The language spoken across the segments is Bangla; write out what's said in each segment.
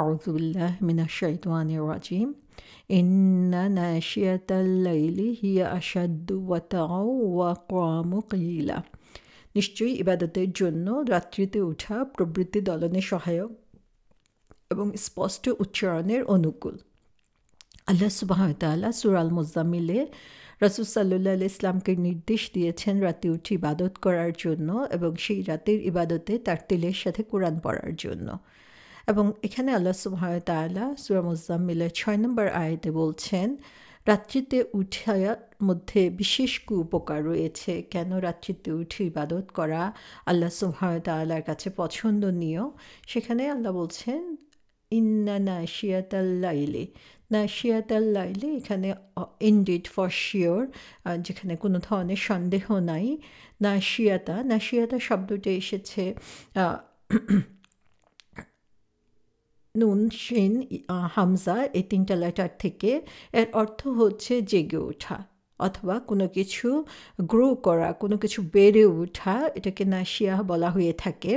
أعوذ بالله من الشيطان الرجيم إن ناشئة الليل هي أشد وتع وقام قيلا নিশ্চয়ই ইবাদতের জন্য রাত্রিতে ওঠা প্রবৃত্তি দলনে সহায়ক এবং স্পষ্ট উচ্চারণের অনুকূল আল্লাহ সুবাহতাল্লাহ সুরাল মোজামিলে রসুল সাল্লাহ ইসলামকে নির্দেশ দিয়েছেন রাতে উঠে ইবাদত করার জন্য এবং সেই রাতের ইবাদতে তার তেলের সাথে কোরআন পড়ার জন্য এবং এখানে আল্লাহ সুরা মুজাম্মিলের ছয় নম্বর আয়তে বলছেন রাত্রিতে উঠার মধ্যে বিশেষ উপকার রয়েছে কেন রাত্রিতে উঠে ইবাদত করা আল্লাহ সুবাহতাল্লার কাছে পছন্দনীয় সেখানে আল্লাহ বলছেন ইন্না নাশিয়াতাল্লাইলে নাশিয়াতাল্লাইলে এখানে ইন্ডিড ফর শিওর যেখানে কোনো ধরনের সন্দেহ নাই নাশিয়াতা নাশিয়াতা শব্দটি এসেছে নুন শিন হামজা এই তিনটা লেটার থেকে এর অর্থ হচ্ছে জেগে ওঠা অথবা কোনো কিছু গ্রো করা কোনো কিছু বেড়ে ওঠা এটাকে নাসিয়া বলা হয়ে থাকে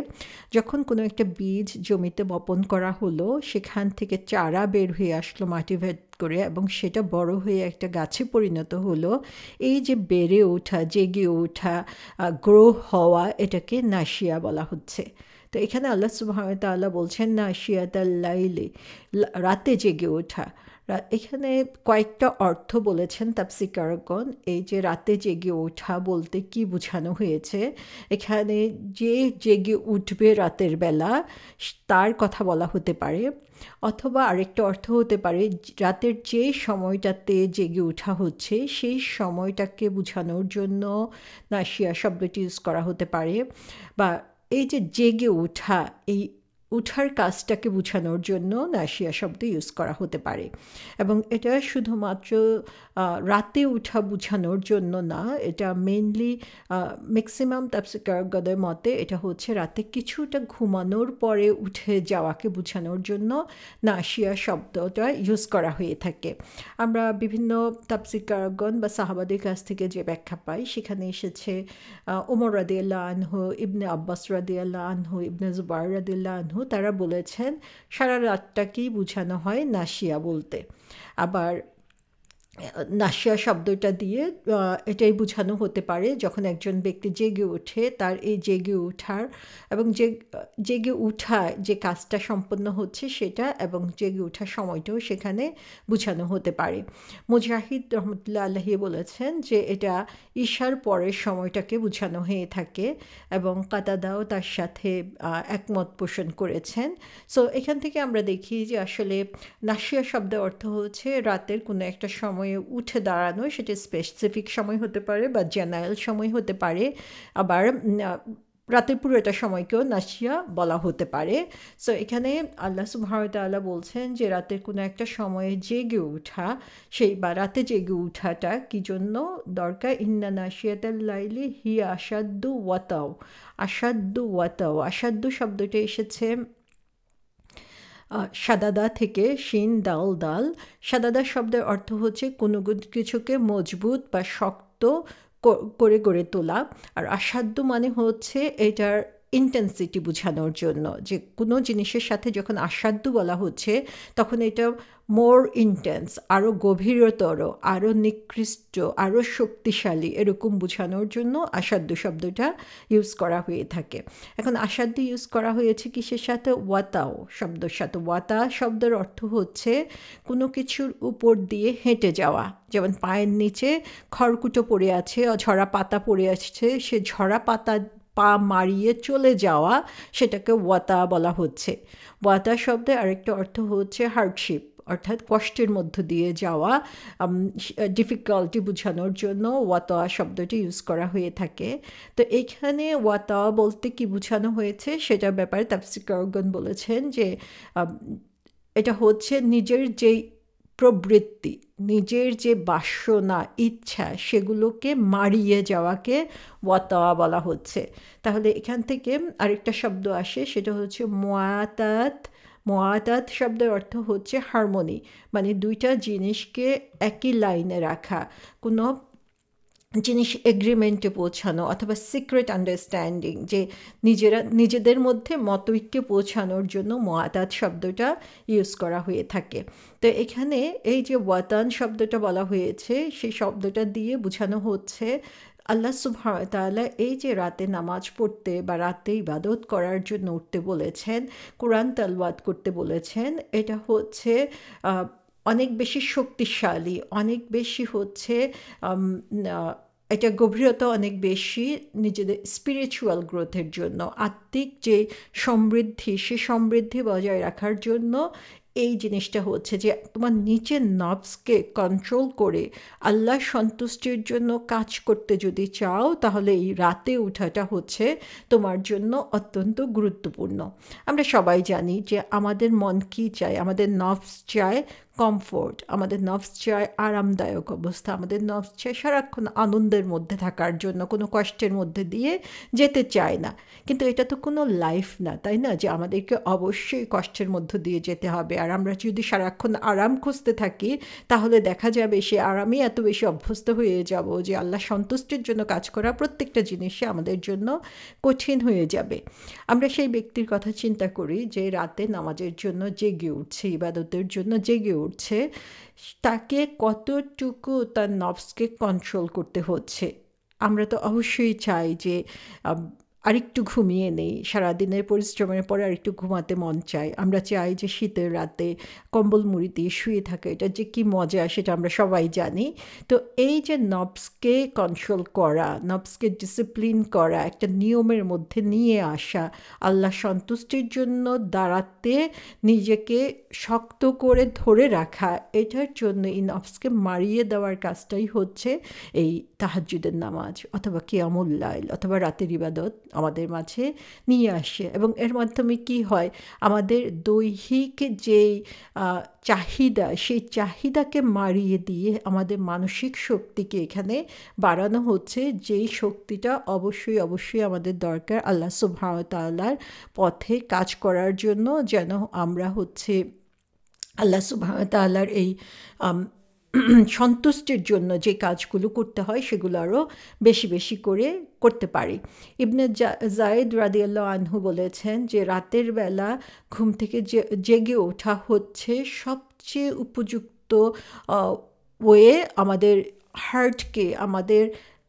যখন কোনো একটা বীজ জমিতে বপন করা হলো সেখান থেকে চারা বের হয়ে আসলো মাটিভেট করে এবং সেটা বড় হয়ে একটা গাছে পরিণত হলো এই যে বেড়ে ওঠা জেগে ওঠা গ্রো হওয়া এটাকে নাসিয়া বলা হচ্ছে তো এখানে আল্লাহ সুবাহতাল্লাহ বলছেন না শিয়াদাল্লাইলে রাতে জেগে ওঠা এখানে কয়েকটা অর্থ বলেছেন তাপসিকারগণ এই যে রাতে জেগে ওঠা বলতে কি বোঝানো হয়েছে এখানে যে জেগে উঠবে রাতের বেলা তার কথা বলা হতে পারে অথবা আরেকটা অর্থ হতে পারে রাতের যে সময়টাতে জেগে ওঠা হচ্ছে সেই সময়টাকে বোঝানোর জন্য নাশিয়া শব্দটি ইউজ করা হতে পারে বা এই যে জেগে ওঠা এই উঠার কাজটাকে বোঝানোর জন্য নাসিয়া শব্দ ইউজ করা হতে পারে এবং এটা শুধুমাত্র রাতে উঠা বোঝানোর জন্য না এটা মেনলি ম্যাক্সিমাম তাপসিকারগদের মতে এটা হচ্ছে রাতে কিছুটা ঘুমানোর পরে উঠে যাওয়াকে বোঝানোর জন্য নাসিয়া শব্দটা ইউজ করা হয়ে থাকে আমরা বিভিন্ন তাপসিকারগণ বা সাহাবাদের কাছ থেকে যে ব্যাখ্যা পাই সেখানে এসেছে ওমর রাদিয়াল্লা আনহু ইবনে আব্বাস রাদিয়াল্লা আনহু ইবনে জুবাই রাদিয়াল্লা আনহু আনহু তারা বলেছেন সারা রাতটাকেই বোঝানো হয় নাসিয়া বলতে আবার নাসিয়া শব্দটা দিয়ে এটাই বোঝানো হতে পারে যখন একজন ব্যক্তি জেগে ওঠে তার এই জেগে ওঠার এবং যে জেগে উঠায় যে কাজটা সম্পন্ন হচ্ছে সেটা এবং জেগে ওঠার সময়টাও সেখানে বোঝানো হতে পারে মুজাহিদ রহমতুল্লাহ আল্লাহ বলেছেন যে এটা ঈশার পরের সময়টাকে বোঝানো হয়ে থাকে এবং কাতাদাও তার সাথে একমত পোষণ করেছেন সো এখান থেকে আমরা দেখি যে আসলে নাসিয়া শব্দের অর্থ হচ্ছে রাতের কোনো একটা সময় সময়ে উঠে দাঁড়ানো সেটি স্পেসিফিক সময় হতে পারে বা জেনারেল সময় হতে পারে আবার রাতের পুরোটা সময়কেও নাসিয়া বলা হতে পারে সো এখানে আল্লাহ সুবাহতাল্লাহ বলছেন যে রাতের কোনো একটা সময়ে জেগে ওঠা সেই বা রাতে জেগে ওঠাটা কি জন্য দরকার ইন্না নাসিয়াতাল লাইলি হি আসাদ্দু ওয়াতাও আসাদ্দু ওয়াতাও আসাদ্দু শব্দটি এসেছে সাদাদা থেকে শিন দাল দাল সাদাদা শব্দের অর্থ হচ্ছে কোনো কিছুকে মজবুত বা শক্ত করে গড়ে তোলা আর আসাধ্য মানে হচ্ছে এটার ইন্টেন্সিটি বোঝানোর জন্য যে কোনো জিনিসের সাথে যখন আসাধ্য বলা হচ্ছে তখন এটা মোর ইন্টেন্স আরও গভীরতর আরও নিকৃষ্ট আরও শক্তিশালী এরকম বোঝানোর জন্য আসাধ্য শব্দটা ইউজ করা হয়ে থাকে এখন আসাধ্য ইউজ করা হয়েছে কিসের সাথে ওয়াতাও শব্দের সাথে ওয়াতা শব্দের অর্থ হচ্ছে কোনো কিছুর উপর দিয়ে হেঁটে যাওয়া যেমন পায়ের নিচে খড়কুটো পড়ে আছে ঝরা পাতা পড়ে আসছে সে ঝরা পাতা পা মারিয়ে চলে যাওয়া সেটাকে ওয়াতা বলা হচ্ছে ওয়াতা শব্দে আরেকটা অর্থ হচ্ছে হার্ডশিপ অর্থাৎ কষ্টের মধ্য দিয়ে যাওয়া ডিফিকাল্টি বোঝানোর জন্য ওয়াতা শব্দটি ইউজ করা হয়ে থাকে তো এখানে ওয়াতা বলতে কি বোঝানো হয়েছে সেটার ব্যাপারে তাপসিকরগণ বলেছেন যে এটা হচ্ছে নিজের যেই প্রবৃত্তি নিজের যে বাসনা ইচ্ছা সেগুলোকে মারিয়ে যাওয়াকে ওয়াতাওয়া বলা হচ্ছে তাহলে এখান থেকে আরেকটা শব্দ আসে সেটা হচ্ছে মোয়াতাত মোয়াতাত শব্দের অর্থ হচ্ছে হারমোনি মানে দুইটা জিনিসকে একই লাইনে রাখা কোনো জিনিস এগ্রিমেন্টে পৌঁছানো অথবা সিক্রেট আন্ডারস্ট্যান্ডিং যে নিজেরা নিজেদের মধ্যে মতৈক্যে পৌঁছানোর জন্য মোয়াতাত শব্দটা ইউজ করা হয়ে থাকে তো এখানে এই যে ওয়াতান শব্দটা বলা হয়েছে সেই শব্দটা দিয়ে বোঝানো হচ্ছে আল্লাহ সুবাহতালা এই যে রাতে নামাজ পড়তে বা রাতে ইবাদত করার জন্য উঠতে বলেছেন কোরআন তালওয়াত করতে বলেছেন এটা হচ্ছে অনেক বেশি শক্তিশালী অনেক বেশি হচ্ছে এটা গভীরতা অনেক বেশি নিজেদের স্পিরিচুয়াল গ্রোথের জন্য আত্মিক যে সমৃদ্ধি সে সমৃদ্ধি বজায় রাখার জন্য এই জিনিসটা হচ্ছে যে তোমার নিচের নবসকে কন্ট্রোল করে আল্লাহ সন্তুষ্টির জন্য কাজ করতে যদি চাও তাহলে এই রাতে উঠাটা হচ্ছে তোমার জন্য অত্যন্ত গুরুত্বপূর্ণ আমরা সবাই জানি যে আমাদের মন কী চায় আমাদের নবস চায় কমফোর্ট আমাদের নফস চায় আরামদায়ক অবস্থা আমাদের নফস চায় সারাক্ষণ আনন্দের মধ্যে থাকার জন্য কোনো কষ্টের মধ্যে দিয়ে যেতে চায় না কিন্তু এটা তো কোনো লাইফ না তাই না যে আমাদেরকে অবশ্যই কষ্টের মধ্য দিয়ে যেতে হবে আর আমরা যদি সারাক্ষণ আরাম খুঁজতে থাকি তাহলে দেখা যাবে সে আরামই এত বেশি অভ্যস্ত হয়ে যাব যে আল্লাহ সন্তুষ্টির জন্য কাজ করা প্রত্যেকটা জিনিসে আমাদের জন্য কঠিন হয়ে যাবে আমরা সেই ব্যক্তির কথা চিন্তা করি যে রাতে নামাজের জন্য জেগে উঠছে ইবাদতের জন্য জেগে উঠছে করছে তাকে কতটুকু তার নবসকে কন্ট্রোল করতে হচ্ছে আমরা তো অবশ্যই চাই যে আরেকটু ঘুমিয়ে নেই সারাদিনের পরিশ্রমের পরে আরেকটু ঘুমাতে মন চায় আমরা চাই যে শীতের রাতে কম্বল মুড়ি দিয়ে শুয়ে থাকে এটা যে কি মজা সেটা আমরা সবাই জানি তো এই যে নবসকে কন্ট্রোল করা নবসকে ডিসিপ্লিন করা একটা নিয়মের মধ্যে নিয়ে আসা আল্লাহ সন্তুষ্টির জন্য দাঁড়াতে নিজেকে শক্ত করে ধরে রাখা এটার জন্য এই নবসকে মারিয়ে দেওয়ার কাজটাই হচ্ছে এই তাহাজুদের নামাজ অথবা কেয়ামুল অথবা রাতের ইবাদত আমাদের মাঝে নিয়ে আসে এবং এর মাধ্যমে কি হয় আমাদের দৈহিক যেই চাহিদা সেই চাহিদাকে মারিয়ে দিয়ে আমাদের মানসিক শক্তিকে এখানে বাড়ানো হচ্ছে যেই শক্তিটা অবশ্যই অবশ্যই আমাদের দরকার আল্লাহ সুবাহতাল্লার পথে কাজ করার জন্য যেন আমরা হচ্ছে আল্লাহ সুবাহতাল্লার এই সন্তুষ্টির জন্য যে কাজগুলো করতে হয় সেগুলো আরও বেশি বেশি করে করতে পারি ইবনে জায়েদ রাদিয়াল্লাহ আনহু বলেছেন যে রাতের বেলা ঘুম থেকে জেগে ওঠা হচ্ছে সবচেয়ে উপযুক্ত ওয়ে আমাদের হার্টকে আমাদের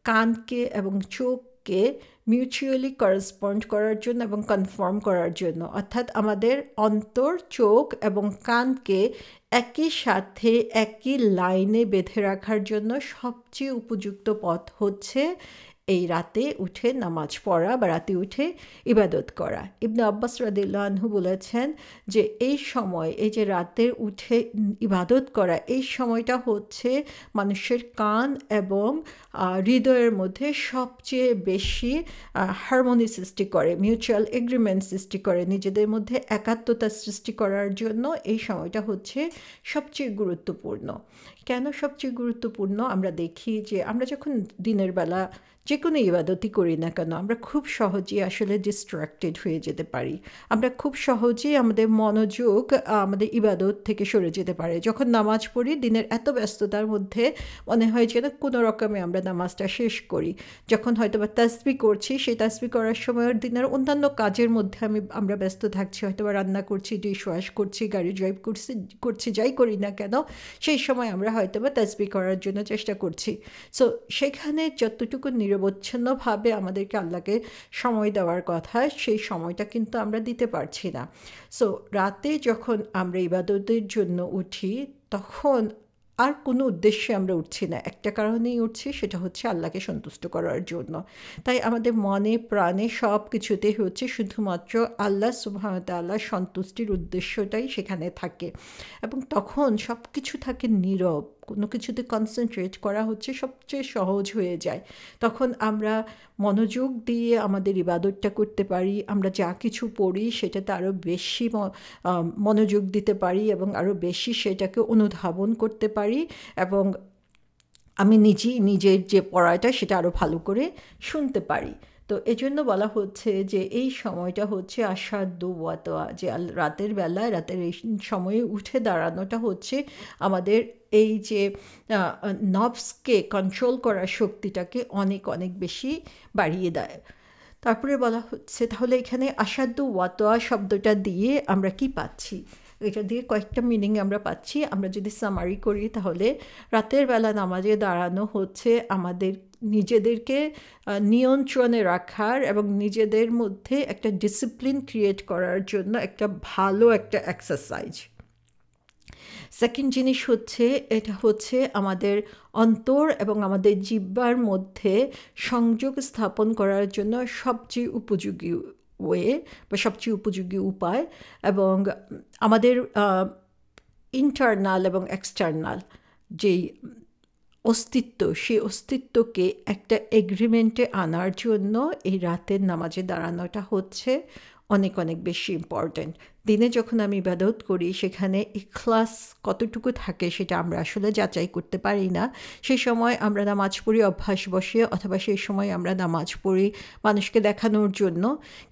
কানকে এবং চোখকে মিউচুয়ালি করেসপন্ড করার জন্য এবং কনফার্ম করার জন্য অর্থাৎ আমাদের অন্তর চোখ এবং কানকে একই সাথে একই লাইনে বেঁধে রাখার জন্য সবচেয়ে উপযুক্ত পথ হচ্ছে এই রাতে উঠে নামাজ পড়া বা রাতে উঠে ইবাদত করা ইবনে আব্বাস রাদিল্লাহু বলেছেন যে এই সময় এই যে রাতে উঠে ইবাদত করা এই সময়টা হচ্ছে মানুষের কান এবং হৃদয়ের মধ্যে সবচেয়ে বেশি হারমোনি সৃষ্টি করে মিউচুয়াল এগ্রিমেন্ট সৃষ্টি করে নিজেদের মধ্যে একাত্মতা সৃষ্টি করার জন্য এই সময়টা হচ্ছে সবচেয়ে গুরুত্বপূর্ণ কেন সবচেয়ে গুরুত্বপূর্ণ আমরা দেখি যে আমরা যখন দিনের বেলা যে কোনো ইবাদতই করি না কেন আমরা খুব সহজেই আসলে ডিস্ট্রাক্টেড হয়ে যেতে পারি আমরা খুব সহজেই আমাদের মনোযোগ আমাদের ইবাদত থেকে সরে যেতে পারে যখন নামাজ পড়ি দিনের এত ব্যস্ততার মধ্যে মনে হয় যেন কোনো রকমে আমরা নামাজটা শেষ করি যখন হয়তো বা তাসবি করছি সেই তাসবি করার সময় দিনের অন্যান্য কাজের মধ্যে আমি আমরা ব্যস্ত থাকছি হয়তো বা রান্না করছি ডিশ ওয়াশ করছি গাড়ি ড্রাইভ করছি করছি যাই করি না কেন সেই সময় আমরা হয়তো বা তাজবি করার জন্য চেষ্টা করছি সো সেখানে যতটুকু নিরবচ্ছিন্নভাবে আমাদেরকে আল্লাহকে সময় দেওয়ার কথা সেই সময়টা কিন্তু আমরা দিতে পারছি না সো রাতে যখন আমরা ইবাদতের জন্য উঠি তখন আর কোনো উদ্দেশ্যে আমরা উঠছি না একটা কারণেই উঠছি সেটা হচ্ছে আল্লাহকে সন্তুষ্ট করার জন্য তাই আমাদের মনে প্রাণে সব কিছুতে হচ্ছে শুধুমাত্র আল্লাহ সুবাহতাল্লাহ সন্তুষ্টির উদ্দেশ্যটাই সেখানে থাকে এবং তখন সব কিছু থাকে নীরব কোনো কিছুতে কনসেন্ট্রেট করা হচ্ছে সবচেয়ে সহজ হয়ে যায় তখন আমরা মনোযোগ দিয়ে আমাদের ইবাদতটা করতে পারি আমরা যা কিছু পড়ি সেটাতে আরও বেশি মনোযোগ দিতে পারি এবং আরও বেশি সেটাকে অনুধাবন করতে পারি এবং আমি নিজেই নিজের যে পড়াটা সেটা আরও ভালো করে শুনতে পারি তো এজন্য বলা হচ্ছে যে এই সময়টা হচ্ছে আষাঢ় ওয়াতোয়া যে রাতের বেলায় রাতের এই সময়ে উঠে দাঁড়ানোটা হচ্ছে আমাদের এই যে নবসকে কন্ট্রোল করার শক্তিটাকে অনেক অনেক বেশি বাড়িয়ে দেয় তারপরে বলা হচ্ছে তাহলে এখানে আষাঢ় ওয়াতোয়া শব্দটা দিয়ে আমরা কি পাচ্ছি এটা দিয়ে কয়েকটা মিনিং আমরা পাচ্ছি আমরা যদি সামারি করি তাহলে রাতের বেলা নামাজে দাঁড়ানো হচ্ছে আমাদের নিজেদেরকে নিয়ন্ত্রণে রাখার এবং নিজেদের মধ্যে একটা ডিসিপ্লিন ক্রিয়েট করার জন্য একটা ভালো একটা এক্সারসাইজ সেকেন্ড জিনিস হচ্ছে এটা হচ্ছে আমাদের অন্তর এবং আমাদের জিব্বার মধ্যে সংযোগ স্থাপন করার জন্য সবচেয়ে উপযোগী ওয়ে বা সবচেয়ে উপযোগী উপায় এবং আমাদের ইন্টারনাল এবং এক্সটার্নাল যেই অস্তিত্ব সেই অস্তিত্বকে একটা এগ্রিমেন্টে আনার জন্য এই রাতের নামাজে দাঁড়ানোটা হচ্ছে অনেক অনেক বেশি ইম্পর্ট্যান্ট দিনে যখন আমি ইবাদত করি সেখানে ইখলাস কতটুকু থাকে সেটা আমরা আসলে যাচাই করতে পারি না সেই সময় আমরা নামাজ পড়ি অভ্যাস বসে অথবা সেই সময় আমরা নামাজ পড়ি মানুষকে দেখানোর জন্য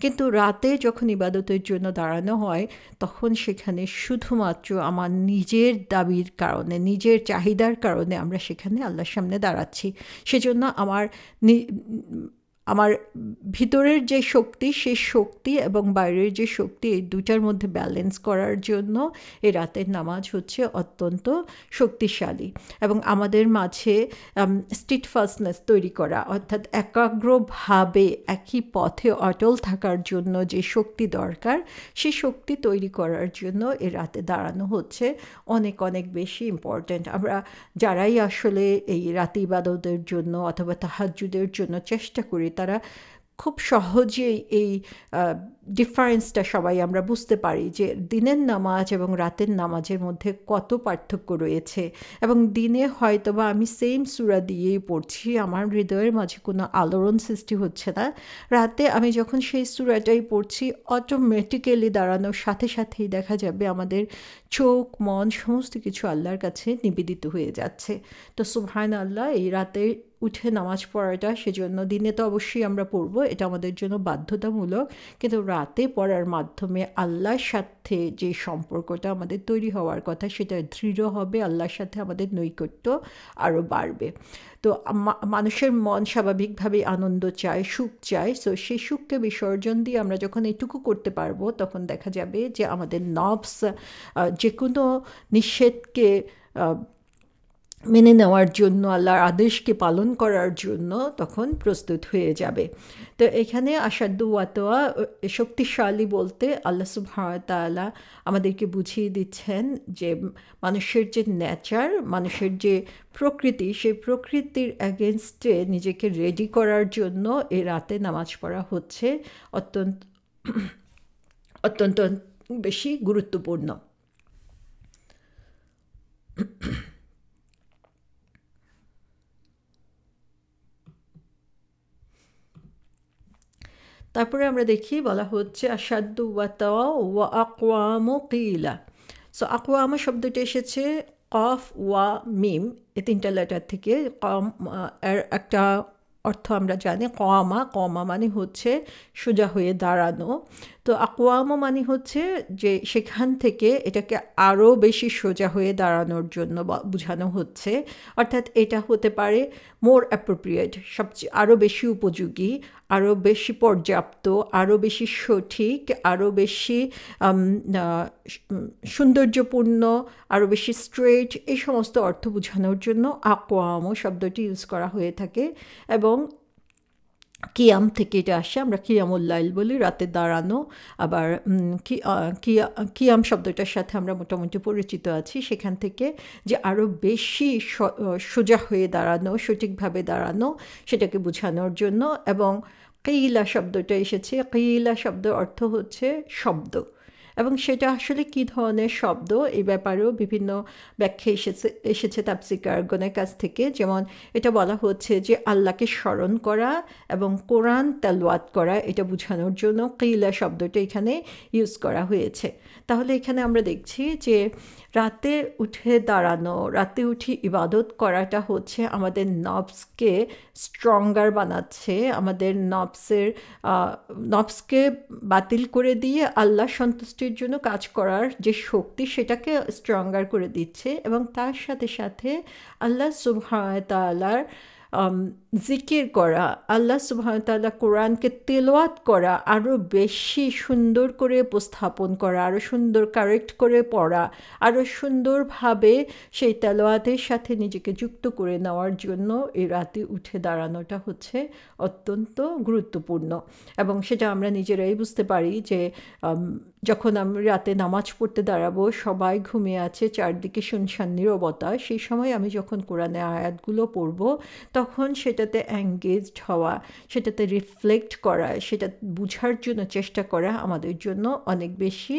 কিন্তু রাতে যখন ইবাদতের জন্য দাঁড়ানো হয় তখন সেখানে শুধুমাত্র আমার নিজের দাবির কারণে নিজের চাহিদার কারণে আমরা সেখানে আল্লাহর সামনে দাঁড়াচ্ছি সেজন্য আমার আমার ভিতরের যে শক্তি সে শক্তি এবং বাইরের যে শক্তি এই দুটার মধ্যে ব্যালেন্স করার জন্য এই রাতের নামাজ হচ্ছে অত্যন্ত শক্তিশালী এবং আমাদের মাঝে স্টিটফাস্টনেস তৈরি করা অর্থাৎ একাগ্রভাবে একই পথে অটল থাকার জন্য যে শক্তি দরকার সে শক্তি তৈরি করার জন্য এ রাতে দাঁড়ানো হচ্ছে অনেক অনেক বেশি ইম্পর্ট্যান্ট আমরা যারাই আসলে এই রাতে ইবাদতের জন্য অথবা তাহাজুদের জন্য চেষ্টা করি তারা খুব সহজেই এই ডিফারেন্সটা সবাই আমরা বুঝতে পারি যে দিনের নামাজ এবং রাতের নামাজের মধ্যে কত পার্থক্য রয়েছে এবং দিনে হয়তো বা আমি সেম সুরা দিয়েই পড়ছি আমার হৃদয়ের মাঝে কোনো আলোড়ন সৃষ্টি হচ্ছে না রাতে আমি যখন সেই সুরাটাই পড়ছি অটোমেটিক্যালি দাঁড়ানোর সাথে সাথেই দেখা যাবে আমাদের চোখ মন সমস্ত কিছু আল্লাহর কাছে নিবেদিত হয়ে যাচ্ছে তো সুভায়ন আল্লাহ এই রাতের উঠে নামাজ পড়াটা সেজন্য দিনে তো অবশ্যই আমরা পড়ব এটা আমাদের জন্য বাধ্যতামূলক কিন্তু রাতে পড়ার মাধ্যমে আল্লাহর সাথে যে সম্পর্কটা আমাদের তৈরি হওয়ার কথা সেটা দৃঢ় হবে আল্লাহর সাথে আমাদের নৈকট্য আরও বাড়বে তো মানুষের মন স্বাভাবিকভাবেই আনন্দ চায় সুখ চায় সো সেই সুখকে বিসর্জন দিয়ে আমরা যখন এটুকু করতে পারবো তখন দেখা যাবে যে আমাদের নবস যে কোনো নিষেধকে মেনে নেওয়ার জন্য আল্লাহর আদেশকে পালন করার জন্য তখন প্রস্তুত হয়ে যাবে তো এখানে আসাদ্দু ওয়াতোয়া শক্তিশালী বলতে আল্লাহ সুবাহতালা আমাদেরকে বুঝিয়ে দিচ্ছেন যে মানুষের যে নেচার মানুষের যে প্রকৃতি সেই প্রকৃতির অ্যাগেনস্টে নিজেকে রেডি করার জন্য এ রাতে নামাজ পড়া হচ্ছে অত্যন্ত অত্যন্ত বেশি গুরুত্বপূর্ণ তারপরে আমরা দেখি বলা হচ্ছে আসাদ্দু ওয়াতাওয়া ওয়া আকোয়ামো কিলা সো আকোয়ামা শব্দটি এসেছে কফ ওয়া মিম এ তিনটা লেটার থেকে কম এর একটা অর্থ আমরা জানি কমা কমা মানে হচ্ছে সোজা হয়ে দাঁড়ানো তো আকোয়ামও মানে হচ্ছে যে সেখান থেকে এটাকে আরও বেশি সোজা হয়ে দাঁড়ানোর জন্য বোঝানো হচ্ছে অর্থাৎ এটা হতে পারে মোর অ্যাপ্রোপ্রিয়েট সবচেয়ে আরও বেশি উপযোগী আরও বেশি পর্যাপ্ত আরও বেশি সঠিক আরও বেশি সৌন্দর্যপূর্ণ আরও বেশি স্ট্রেট এই সমস্ত অর্থ বোঝানোর জন্য আকোয়ামো শব্দটি ইউজ করা হয়ে থাকে এবং কিয়াম থেকে এটা আসে আমরা কিয়ামুল্লাইল বলি রাতে দাঁড়ানো আবার কিয়াম শব্দটার সাথে আমরা মোটামুটি পরিচিত আছি সেখান থেকে যে আরও বেশি সোজা হয়ে দাঁড়ানো সঠিকভাবে দাঁড়ানো সেটাকে বোঝানোর জন্য এবং কেইলা শব্দটা এসেছে কেইলা শব্দের অর্থ হচ্ছে শব্দ এবং সেটা আসলে কি ধরনের শব্দ এই ব্যাপারেও বিভিন্ন ব্যাখ্যা এসেছে এসেছে তাপসিকারগণের কাছ থেকে যেমন এটা বলা হচ্ছে যে আল্লাহকে স্মরণ করা এবং কোরআন তালওয়াত করা এটা বোঝানোর জন্য কিলা শব্দটা এখানে ইউজ করা হয়েছে তাহলে এখানে আমরা দেখছি যে রাতে উঠে দাঁড়ানো রাতে উঠে ইবাদত করাটা হচ্ছে আমাদের নবসকে স্ট্রঙ্গার বানাচ্ছে আমাদের নবসের নবসকে বাতিল করে দিয়ে আল্লাহ সন্তুষ্টির জন্য কাজ করার যে শক্তি সেটাকে স্ট্রঙ্গার করে দিচ্ছে এবং তার সাথে সাথে আল্লাহ সুবহানতালার জিকির করা আল্লাহ সুবাহতাল্লাহ কোরআনকে তেলোয়াত করা আরও বেশি সুন্দর করে উপস্থাপন করা আরও সুন্দর কারেক্ট করে পড়া আরও সুন্দরভাবে সেই তেলোয়াতের সাথে নিজেকে যুক্ত করে নেওয়ার জন্য এই রাতে উঠে দাঁড়ানোটা হচ্ছে অত্যন্ত গুরুত্বপূর্ণ এবং সেটা আমরা নিজেরাই বুঝতে পারি যে যখন আমি রাতে নামাজ পড়তে দাঁড়াবো সবাই ঘুমিয়ে আছে চারদিকে শুনশান নিরবতা সেই সময় আমি যখন কোরআনে আয়াতগুলো পড়ব তখন সেটাতে অ্যাঙ্গেজড হওয়া সেটাতে রিফ্লেক্ট করা সেটা বুঝার জন্য চেষ্টা করা আমাদের জন্য অনেক বেশি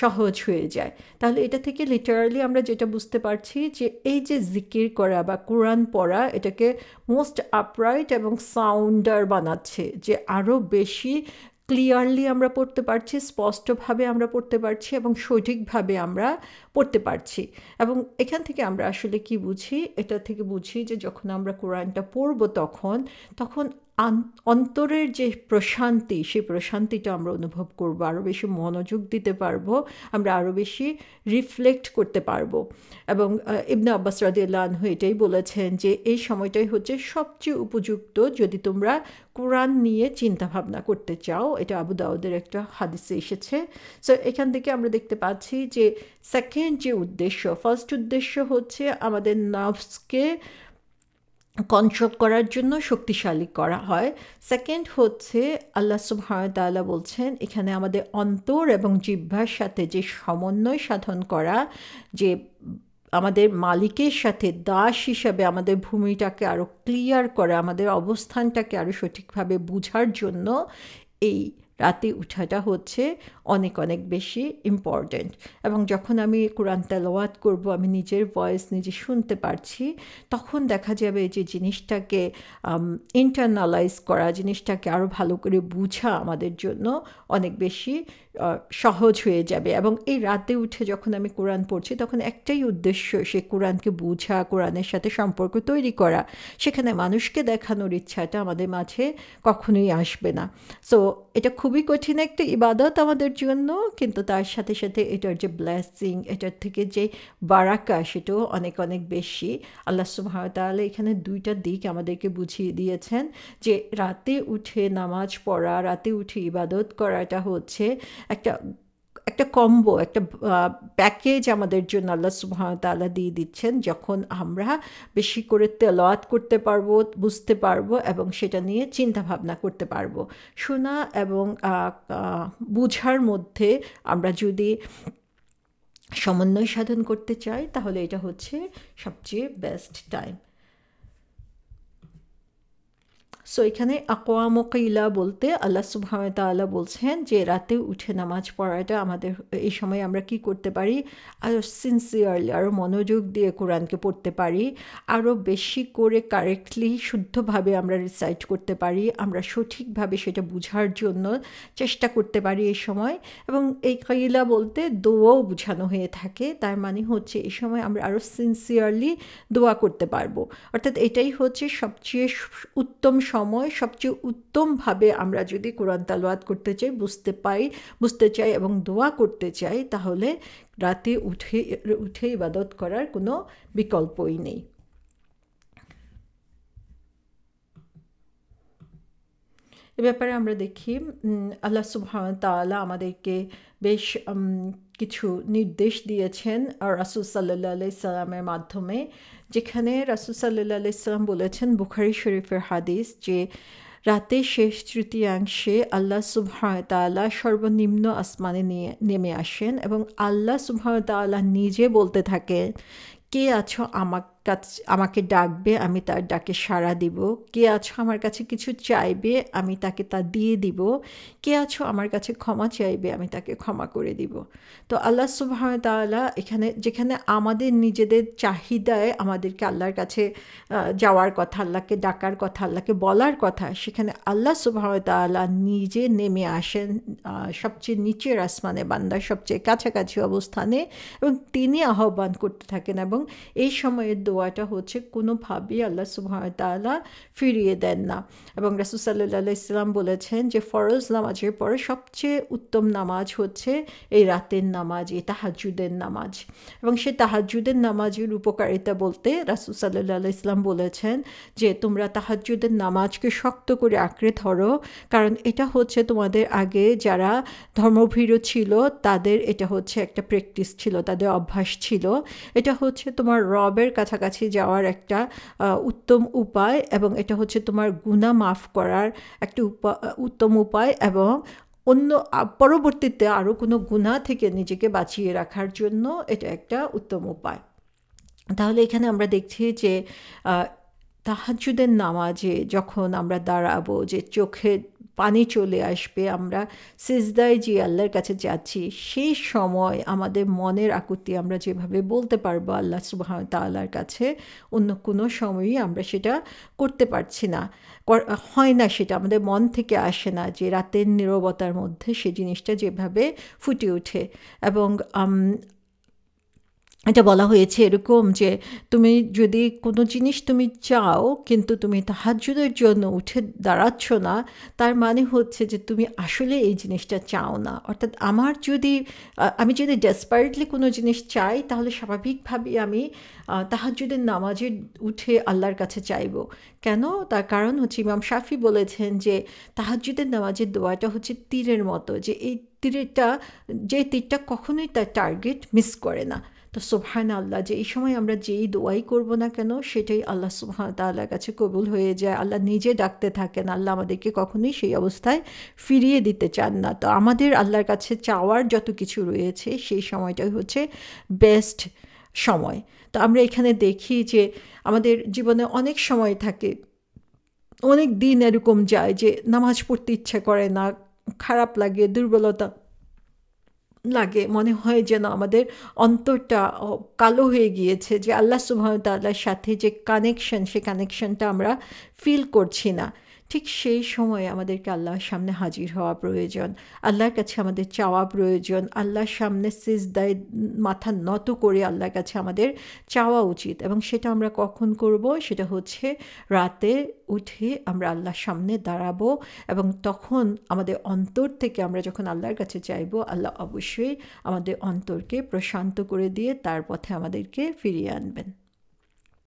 সহজ হয়ে যায় তাহলে এটা থেকে লিটারালি আমরা যেটা বুঝতে পারছি যে এই যে জিকির করা বা কোরআন পড়া এটাকে মোস্ট আপরাইট এবং সাউন্ডার বানাচ্ছে যে আরও বেশি ক্লিয়ারলি আমরা পড়তে পারছি স্পষ্টভাবে আমরা পড়তে পারছি এবং সঠিকভাবে আমরা পড়তে পারছি এবং এখান থেকে আমরা আসলে কি বুঝি এটা থেকে বুঝি যে যখন আমরা কোরআনটা পড়ব তখন তখন অন্তরের যে প্রশান্তি সেই প্রশান্তিটা আমরা অনুভব করব আরও বেশি মনোযোগ দিতে পারবো আমরা আরও বেশি রিফ্লেক্ট করতে পারবো এবং ইবনা আব্বাস রাদিউল্লাহ এটাই বলেছেন যে এই সময়টাই হচ্ছে সবচেয়ে উপযুক্ত যদি তোমরা কোরআন নিয়ে চিন্তা ভাবনা করতে চাও এটা আবু দাউদের একটা হাদিসে এসেছে সো এখান থেকে আমরা দেখতে পাচ্ছি যে সেকেন্ড যে উদ্দেশ্য ফার্স্ট উদ্দেশ্য হচ্ছে আমাদের নার্ভসকে কন্ট্রোল করার জন্য শক্তিশালী করা হয় সেকেন্ড হচ্ছে আল্লাহ সুহামতাল্লাহ বলছেন এখানে আমাদের অন্তর এবং জিহ্বার সাথে যে সমন্বয় সাধন করা যে আমাদের মালিকের সাথে দাস হিসাবে আমাদের ভূমিটাকে আরও ক্লিয়ার করা আমাদের অবস্থানটাকে আরও সঠিকভাবে বোঝার জন্য এই রাতে উঠাটা হচ্ছে অনেক অনেক বেশি ইম্পর্ট্যান্ট এবং যখন আমি কোরআন তেলোয়াত করব আমি নিজের ভয়েস নিজে শুনতে পারছি তখন দেখা যাবে যে জিনিসটাকে ইন্টারনালাইজ করা জিনিসটাকে আরও ভালো করে বুঝা আমাদের জন্য অনেক বেশি সহজ হয়ে যাবে এবং এই রাতে উঠে যখন আমি কোরআন পড়ছি তখন একটাই উদ্দেশ্য সে কোরআনকে বোঝা কোরআনের সাথে সম্পর্ক তৈরি করা সেখানে মানুষকে দেখানোর ইচ্ছাটা আমাদের মাঝে কখনোই আসবে না সো এটা খুবই কঠিন একটা ইবাদত আমাদের জন্য কিন্তু তার সাথে সাথে এটার যে ব্লেসিং এটার থেকে যে বারাকা সেটাও অনেক অনেক বেশি আল্লাহ সুহামতাল এখানে দুইটা দিক আমাদেরকে বুঝিয়ে দিয়েছেন যে রাতে উঠে নামাজ পড়া রাতে উঠে ইবাদত করাটা হচ্ছে একটা একটা কম্বো একটা প্যাকেজ আমাদের জন্য আল্লাহ সুবাহতালা দিয়ে দিচ্ছেন যখন আমরা বেশি করে তেলওয়াত করতে পারবো বুঝতে পারবো এবং সেটা নিয়ে চিন্তা ভাবনা করতে পারবো শোনা এবং বুঝার মধ্যে আমরা যদি সমন্বয় সাধন করতে চাই তাহলে এটা হচ্ছে সবচেয়ে বেস্ট টাইম সো এখানে আকোয়াম কিলা বলতে আল্লাহ সুবহামতাল্লাহ বলছেন যে রাতে উঠে নামাজ পড়াটা আমাদের এই সময় আমরা কি করতে পারি আরও সিনসিয়ারলি আরও মনোযোগ দিয়ে কোরআনকে পড়তে পারি আরও বেশি করে কারেক্টলি শুদ্ধভাবে আমরা রিসাইট করতে পারি আমরা সঠিকভাবে সেটা বুঝার জন্য চেষ্টা করতে পারি এই সময় এবং এই কিলা বলতে দোয়াও বোঝানো হয়ে থাকে তার মানে হচ্ছে এই সময় আমরা আরও সিনসিয়ারলি দোয়া করতে পারবো অর্থাৎ এটাই হচ্ছে সবচেয়ে উত্তম সময় সবচেয়ে উত্তমভাবে আমরা যদি কোরআন তালোয়াত করতে চাই বুঝতে পাই বুঝতে চাই এবং দোয়া করতে চাই তাহলে রাতে উঠে উঠে ইবাদত করার কোনো বিকল্পই নেই এ ব্যাপারে আমরা দেখি আল্লাহ সুবহান তাআলা আমাদেরকে বেশ কিছু নির্দেশ দিয়েছেন রাসুল সাল্লাহ আলাইসাল্লামের মাধ্যমে যেখানে রাসুল সাল্লাহ আলাইসাল্লাম বলেছেন বুখারি শরীফের হাদিস যে রাতে শেষ তৃতীয়াংশে আল্লাহ সুবহানতাল্লাহ সর্বনিম্ন আসমানে নিয়ে নেমে আসেন এবং আল্লাহ সুবহানতাল্লাহ নিজে বলতে থাকেন কে আছো আমাকে কাছ আমাকে ডাকবে আমি তার ডাকে সাড়া দিব কে আছো আমার কাছে কিছু চাইবে আমি তাকে তা দিয়ে দিব কে আছো আমার কাছে ক্ষমা চাইবে আমি তাকে ক্ষমা করে দিব তো আল্লাহ সুবাহতালা এখানে যেখানে আমাদের নিজেদের চাহিদায় আমাদেরকে আল্লাহর কাছে যাওয়ার কথা আল্লাহকে ডাকার কথা আল্লাহকে বলার কথা সেখানে আল্লাহ সুবাহতালা নিজে নেমে আসেন সবচেয়ে নিচের আসমানে বান্দার সবচেয়ে কাছাকাছি অবস্থানে এবং তিনি আহ্বান করতে থাকেন এবং এই সময়ের দোয়াটা হচ্ছে কোনোভাবেই আল্লাহ সুবাহতালা ফিরিয়ে দেন না এবং রাসুসাল্লাহ ইসলাম বলেছেন যে ফরজ নামাজের পরে সবচেয়ে উত্তম নামাজ হচ্ছে এই রাতের নামাজ এই তাহাজুদের নামাজ এবং সে তাহাজুদের নামাজের উপকারিতা বলতে রাসুসাল্লাহ ইসলাম বলেছেন যে তোমরা তাহাজুদের নামাজকে শক্ত করে আঁকড়ে ধরো কারণ এটা হচ্ছে তোমাদের আগে যারা ধর্মভীরু ছিল তাদের এটা হচ্ছে একটা প্র্যাকটিস ছিল তাদের অভ্যাস ছিল এটা হচ্ছে তোমার রবের কাছাকাছি কাছে যাওয়ার একটা উত্তম উপায় এবং এটা হচ্ছে তোমার গুণা মাফ করার একটা উত্তম উপায় এবং অন্য পরবর্তীতে আরও কোনো গুণা থেকে নিজেকে বাঁচিয়ে রাখার জন্য এটা একটা উত্তম উপায় তাহলে এখানে আমরা দেখছি যে তাহাজুদের নামাজে যখন আমরা দাঁড়াবো যে চোখে পানি চলে আসবে আমরা সিজদায় যে আল্লাহর কাছে যাচ্ছি সেই সময় আমাদের মনের আকুতি আমরা যেভাবে বলতে পারবো আল্লাহ সুবাহ কাছে অন্য কোনো সময়ই আমরা সেটা করতে পারছি না হয় না সেটা আমাদের মন থেকে আসে না যে রাতের নিরবতার মধ্যে সে জিনিসটা যেভাবে ফুটে ওঠে এবং এটা বলা হয়েছে এরকম যে তুমি যদি কোনো জিনিস তুমি চাও কিন্তু তুমি তাহাজুদের জন্য উঠে দাঁড়াচ্ছ না তার মানে হচ্ছে যে তুমি আসলে এই জিনিসটা চাও না অর্থাৎ আমার যদি আমি যদি ডেসপারেটলি কোনো জিনিস চাই তাহলে স্বাভাবিকভাবে আমি তাহাজুদের নামাজে উঠে আল্লাহর কাছে চাইব কেন তার কারণ হচ্ছে ইমাম শাফি বলেছেন যে তাহাজুদের নামাজের দোয়াটা হচ্ছে তীরের মতো যে এই তীরেরটা যে তীরটা কখনোই তার টার্গেট মিস করে না তো সুবহান আল্লাহ যে এই সময় আমরা যেই দোয়াই করব না কেন সেটাই আল্লাহ সুবহান তাল্লাহ কাছে কবুল হয়ে যায় আল্লাহ নিজে ডাকতে থাকেন আল্লাহ আমাদেরকে কখনোই সেই অবস্থায় ফিরিয়ে দিতে চান না তো আমাদের আল্লাহর কাছে চাওয়ার যত কিছু রয়েছে সেই সময়টাই হচ্ছে বেস্ট সময় তো আমরা এখানে দেখি যে আমাদের জীবনে অনেক সময় থাকে অনেক দিন এরকম যায় যে নামাজ পড়তে ইচ্ছা করে না খারাপ লাগে দুর্বলতা লাগে মনে হয় যেন আমাদের অন্তরটা কালো হয়ে গিয়েছে যে আল্লাহ সুবাহতাল্লার সাথে যে কানেকশন সে কানেকশনটা আমরা ফিল করছি না ঠিক সেই সময়ে আমাদেরকে আল্লাহর সামনে হাজির হওয়া প্রয়োজন আল্লাহর কাছে আমাদের চাওয়া প্রয়োজন আল্লাহর সামনে সিজদায় মাথা নত করে আল্লাহর কাছে আমাদের চাওয়া উচিত এবং সেটা আমরা কখন করব সেটা হচ্ছে রাতে উঠে আমরা আল্লাহর সামনে দাঁড়াবো এবং তখন আমাদের অন্তর থেকে আমরা যখন আল্লাহর কাছে চাইব আল্লাহ অবশ্যই আমাদের অন্তরকে প্রশান্ত করে দিয়ে তার পথে আমাদেরকে ফিরিয়ে আনবেন